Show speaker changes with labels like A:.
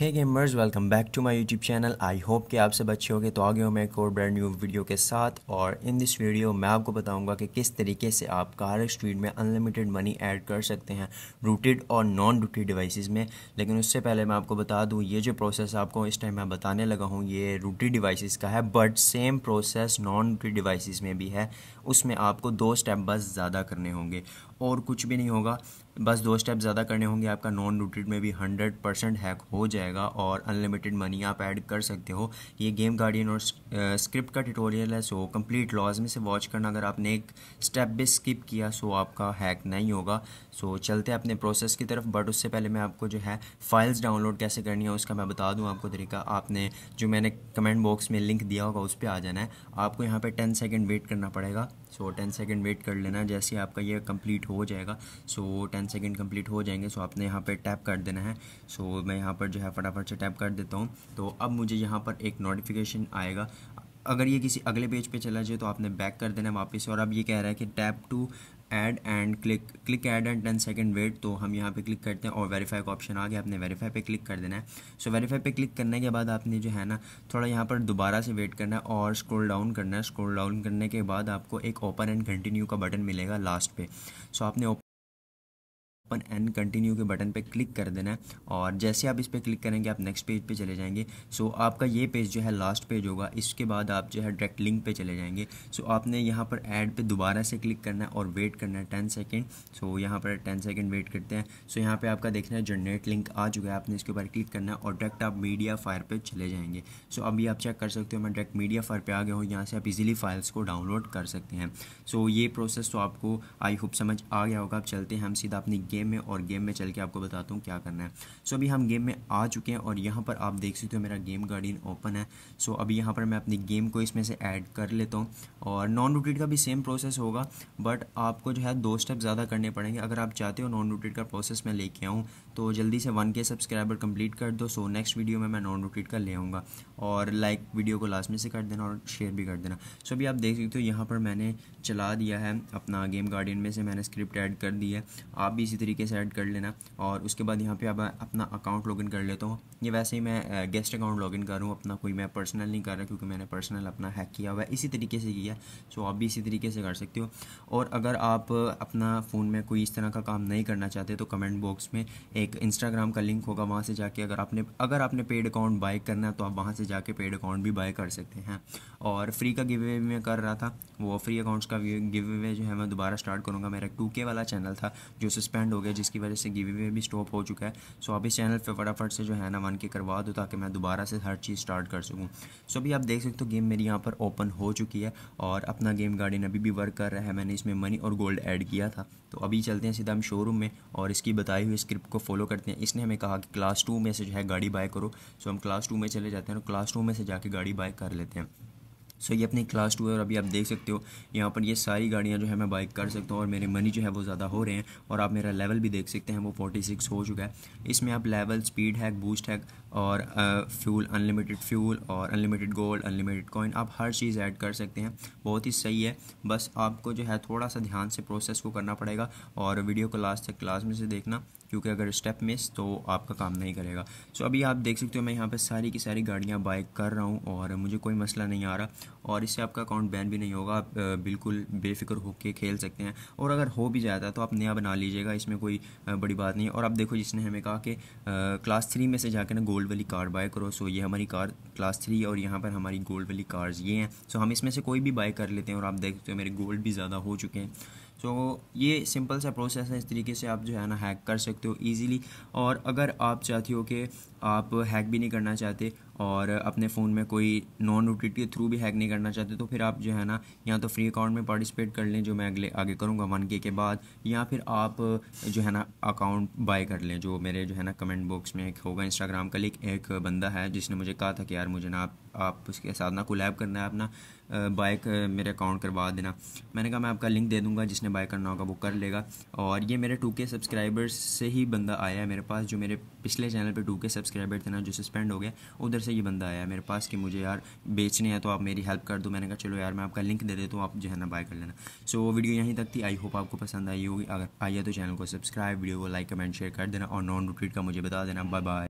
A: hey gamers welcome back to my YouTube channel I hope कि आप सब अच्छे होंगे तो आगे हो मैं एक और ब्रांड न्यू वीडियो के साथ और इन दिस वीडियो मैं आपको बताऊंगा कि किस तरीके से आप कार स्ट्रीट में अनलिमिटेड मनी ऐड कर सकते हैं रूटेड और नॉन रूटेड डिवाइसेस में लेकिन उससे पहले मैं आपको बता दूँ ये जो प्रोसेस आपको इस टाइम मैं बताने लगा हूँ ये रूटेड डिवाइसिस का है but same process non rooted devices में भी है उसमें आपको दो स्टेप बस ज़्यादा करने होंगे और कुछ भी नहीं होगा बस दो स्टेप ज़्यादा करने होंगे आपका नॉन रूटेड में भी हंड्रेड परसेंट हैक हो जाएगा और अनलिमिटेड मनी आप ऐड कर सकते हो ये गेम गार्डियन और स्क्रिप्ट का ट्यूटोरियल है सो कंप्लीट में से वॉच करना अगर आपने एक स्टेप भी स्किप किया सो आपका हैक नहीं होगा सो चलते हैं अपने प्रोसेस की तरफ बट उससे पहले मैं आपको जो है फाइल्स डाउनलोड कैसे करनी है उसका मैं बता दूँ आपको तरीका आपने जो मैंने कमेंट बॉक्स में लिंक दिया होगा उस पर आ जाना है आपको यहाँ पर टेन सेकेंड वेट करना पड़ेगा सो टेन सेकेंड वेट कर लेना जैसे आपका यह कम्प्लीट कंप्लीट हो जाएगा सो टेन सेकेंड कंप्लीट हो जाएंगे सो आपने यहाँ पर टैप कर देना है सो मैं यहाँ पर जो है फटाफट से टैप कर देता हूँ तो अब मुझे यहाँ पर एक नोटिफिकेशन आएगा अगर ये किसी अगले पेज पे चला जाए तो आपने बैक कर देना वापस और अब ये कह रहा है कि tap to add and click click add and ten second wait तो हम यहाँ पे क्लिक करते हैं और वेरीफाई का ऑप्शन आ गया आपने वेरीफाई पे क्लिक कर देना है सो वेरीफाई पे क्लिक करने के बाद आपने जो है ना थोड़ा यहाँ पर दोबारा से वेट करना है और स्क्रॉल डाउन करना है स्क्रॉल डाउन करने के बाद आपको एक ओपन एंड कंटिन्यू का बटन मिलेगा लास्ट पे सो so, आपने ओपन एंड कंटिन्यू के बटन पे क्लिक कर देना है और जैसे आप इस पर क्लिक करेंगे आप नेक्स्ट पेज पे चले जाएंगे सो आपका ये पेज जो है लास्ट पेज होगा इसके बाद आप जो है डायरेक्ट लिंक पे चले जाएंगे सो आपने यहाँ पर ऐड पे दोबारा से क्लिक करना है और वेट करना है टेन सेकेंड सो यहाँ पर टेन सेकेंड वेट करते हैं सो यहाँ पर आपका देखना है जनरेट लिंक आ चुका है आपने इसके ऊपर क्लिक करना है और डायरेक्ट आप मीडिया फायर पर चले जाएंगे सो अभी आप चेक कर सकते हो मैं डायरेक्ट मीडिया फायर पर आ गया हूँ यहाँ से आप इजिली फाइल्स को डाउनलोड कर सकते हैं सो ये प्रोसेस तो आपको आई होप समझ आ गया होगा आप चलते हैं हम सीधा अपनी गेम में और गेम में चल के आपको बताता हूँ क्या करना है सो so, अभी हम गेम में आ चुके हैं और यहाँ पर आप देख सकते हो मेरा गेम गार्डियन ओपन है सो so, अभी यहाँ पर मैं अपनी गेम को इसमें से ऐड कर लेता हूँ और नॉन रूटेड का भी सेम प्रोसेस होगा बट आपको जो है दो स्टेप ज़्यादा करने पड़ेंगे अगर आप चाहते हो नॉन रूटेड का प्रोसेस मैं लेके आऊँ तो जल्दी से वन के सब्सक्राइबर कम्प्लीट कर दो सो नेक्स्ट वीडियो में मैं नॉन रूटेड का ले आऊँगा और लाइक वीडियो को लास्ट में से कर देना और शेयर भी कर देना सो अभी आप देख सकते हो यहाँ पर मैंने चला दिया है अपना गेम गार्डियन में से मैंने स्क्रिप्ट ऐड कर दी है आप भी इसी तरीके से ऐड कर लेना और उसके बाद यहाँ पे अब अपना अकाउंट लॉगिन कर लेता हूँ ये वैसे ही मैं गेस्ट अकाउंट लॉगिन कर रहा हूँ अपना कोई मैं पर्सनल नहीं कर रहा क्योंकि मैंने पर्सनल अपना हैक किया हुआ है इसी तरीके से किया सो आप भी इसी तरीके से कर सकते हो और अगर आप अपना फ़ोन में कोई इस तरह का काम नहीं करना चाहते तो कमेंट बॉक्स में एक इंस्टाग्राम का लिंक होगा वहाँ से जाके अगर आपने अगर आपने पेड अकाउंट बाय करना है तो आप वहाँ से जाके पेड अकाउंट भी बाय कर सकते हैं और फ्री का गिवे भी मैं कर रहा था वो फ्री अकाउंट्स का गिवे जो है मैं दोबारा स्टार्ट करूँगा मेरा टू वाला चैनल था जो सस्पेंड हो गया जिसकी वजह से गिवी वे भी स्टॉप हो चुका है सो अभी इस चैनल पर फटाफट से जो है ना वन के करवा दो ताकि मैं दोबारा से हर चीज़ स्टार्ट कर सकूँ सो अभी आप देख सकते हो गेम मेरी यहाँ पर ओपन हो चुकी है और अपना गेम गार्डन अभी भी वर्क कर रहा है मैंने इसमें मनी और गोल्ड एड किया था तो अभी चलते हैं सीधा हम शोरूम में और इसकी बताई हुई स्क्रिप्ट को फॉलो करते हैं इसने हमें कहा कि क्लास टू में से जो है गाड़ी बाय करो सो हम क्लास टू में चले जाते हैं और क्लास टू में से जाके गाड़ी बाय कर लेते हैं सो ये अपनी क्लास टू है और अभी आप देख सकते हो यहाँ पर ये सारी गाड़ियाँ जो है मैं बाइक कर सकता हूँ और मेरे मनी जो है वो ज़्यादा हो रहे हैं और आप मेरा लेवल भी देख सकते हैं वो फोर्टी सिक्स हो चुका है इसमें आप level speed hack boost hack और फ्यूल अनलिमिटेड फ्यूल और अनलिमिटेड गोल्ड अनलिमिटेड कॉइन आप हर चीज़ ऐड कर सकते हैं बहुत ही सही है बस आपको जो है थोड़ा सा ध्यान से प्रोसेस को करना पड़ेगा और वीडियो को लास्ट तक क्लास में से देखना क्योंकि अगर स्टेप मिस तो आपका काम नहीं करेगा सो अभी आप देख सकते हो मैं यहाँ पर सारी की सारी गाड़ियाँ बाइक कर रहा हूँ और मुझे कोई मसला नहीं आ रहा और इससे आपका अकाउंट बैन भी नहीं होगा आप बिल्कुल बेफिक्र होकर खेल सकते हैं और अगर हो भी जाता है तो आप नया बना लीजिएगा इसमें कोई बड़ी बात नहीं है और आप देखो जिसने हमें कहा कि क्लास थ्री में से जाकर ना गोल्ड गोल्ड वाली कार बाय करो सो ये हमारी कार क्लास थ्री और यहाँ पर हमारी गोल्ड वाली कार्स ये हैं सो हम इसमें से कोई भी बाय कर लेते हैं और आप देख सकते हो मेरे गोल्ड भी ज़्यादा हो चुके हैं सो so, ये सिंपल सा प्रोसेस है इस तरीके से आप जो है ना हैक कर सकते हो इजीली और अगर आप चाहते हो कि आप हैक भी नहीं करना चाहते और अपने फ़ोन में कोई नॉन ओ के थ्रू भी हैक नहीं करना चाहते तो फिर आप जो है ना या तो फ्री अकाउंट में पार्टिसिपेट कर लें जो मैं अगले आगे करूँगा वन के बाद या फिर आप जो है ना अकाउंट बाय कर लें जो मेरे जो है ना कमेंट बॉक्स में एक होगा इंस्टाग्राम का लिख एक बंदा है जिसने मुझे कहा था कि यार मुझे ना आप आप उसके साथ ना कोलैब करना है अपना बाइक मेरे अकाउंट करवा देना मैंने कहा मैं आपका लिंक दे दूंगा जिसने बाय करना होगा वो कर लेगा और ये मेरे टू के सब्सक्राइबर्स से ही बंदा आया है मेरे पास जो मेरे पिछले चैनल पे टू के सब्सक्राइबर थे ना जो सस्पेंड हो गया उधर से ये बंदा आया मेरे पास कि मुझे यार बेचने हैं तो आप मेरी हेल्प कर दो मैंने कहा चलो यार मैं आपका लिंक दे देता हूँ आप जो है ना बाय कर लेना सो so, वीडियो यहीं तक थी आई होप आपको पसंद आई होगी अगर आई है तो चैनल को सब्सक्राइब वीडियो को लाइक कमेंट शेयर कर देना और नॉन रिपीट का मुझे बता देना बाय बाय